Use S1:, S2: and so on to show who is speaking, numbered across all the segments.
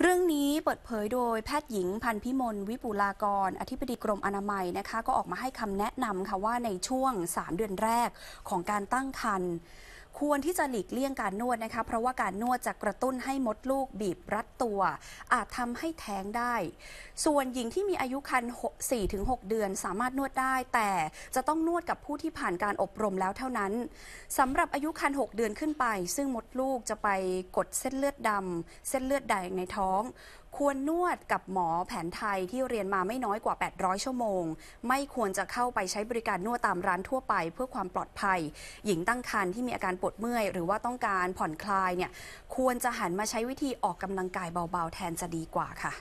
S1: เรื่องนี้เปิดเผยโดยแพทย์หญิงพันพิมล วิปุลากร อธิบดีกรมอนามัยนะคะก็ออกมาให้คำแนะนำค่ะว่าในช่วง 3 เดือนแรกของการตั้งครรภ์ควรที่จะหลีกเลี่ยงการนวดนะคะ เพราะว่าการนวดจะกระตุ้นให้มดลูกบีบรัดตัว อาจทำให้แท้งได้ ส่วนหญิงที่มีอายุครรภ์ 4-6 เดือนสามารถนวดได้ แต่จะต้องนวดกับผู้ที่ผ่านการอบรมแล้วเท่านั้น สำหรับอายุครรภ์ 6 เดือนขึ้นไป ซึ่งมดลูกจะไปกดเส้นเลือดดำ เส้นเลือดแดงในท้อง ควรนวดกับหมอแผนไทยที่เรียนมาไม่น้อยกว่า 800 ชั่วโมง ไม่ควรจะเข้าไปใช้บริการนวดตามร้านทั่วไปเพื่อความปลอดภัย หญิงตั้งครรภ์ที่มีอาการวดเมื่อยหรือว่าต้องการผ่อนคลายเนี่ยควรจะหันมาใช้วิธีออกกำลังกายเบาๆแทนจะดีกว่าค่ะ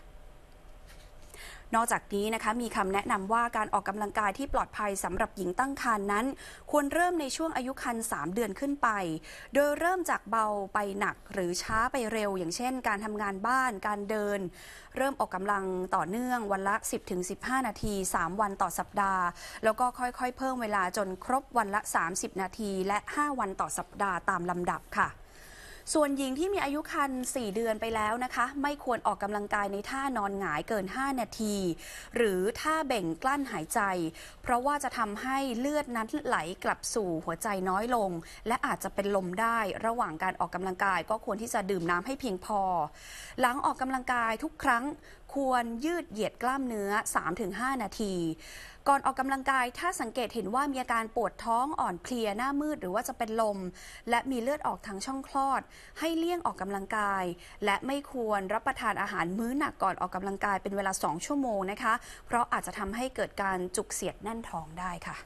S1: นอกจากนี้นะคะมีคำแนะนำว่าการออกกำลังกายที่ปลอดภัยสำหรับหญิงตั้งครรภ์นนั้น ควรเริ่มในช่วงอายุครรภ์3 เดือนขึ้นไป โดยเริ่มจากเบาไปหนักหรือช้าไปเร็ว อย่างเช่นการทำงานบ้านการเดิน เริ่มออกกำลังต่อเนื่องวันละ 10-15 นาที 3 วันต่อสัปดาห์ แล้วก็ค่อยๆเพิ่มเวลาจนครบวันละ 30 นาทีและ 5 วันต่อสัปดาห์ตามลำดับค่ะส่วนหญิงที่มีอายุครรภ์4 เดือนไปแล้วนะคะ ไม่ควรออกกำลังกายในท่านอนหงายเกิน 5 นาที หรือ ท่าเบ่งกลั้นหายใจ เพราะว่าจะทำให้เลือดนั้นไหลกลับสู่หัวใจน้อยลง และอาจจะเป็นลมได้ระหว่างการออกกำลังกาย ก็ควรที่จะดื่มน้ำให้เพียงพอ หลังออกกำลังกายทุกครั้งควรยืดเหยียดกล้ามเนื้อ 3-5 นาที ก่อนออกกำลังกายถ้าสังเกตเห็นว่ามีอาการปวดท้องอ่อนเพลียหน้ามืดหรือว่าจะเป็นลม และมีเลือดออกทางช่องคลอด ให้เลี่ยงออกกำลังกาย และไม่ควรรับประทานอาหารมื้อหนักก่อนออกกำลังกายเป็นเวลา 2 ชั่วโมงนะคะ เพราะอาจจะทำให้เกิดการจุกเสียดแน่นท้องได้ค่ะ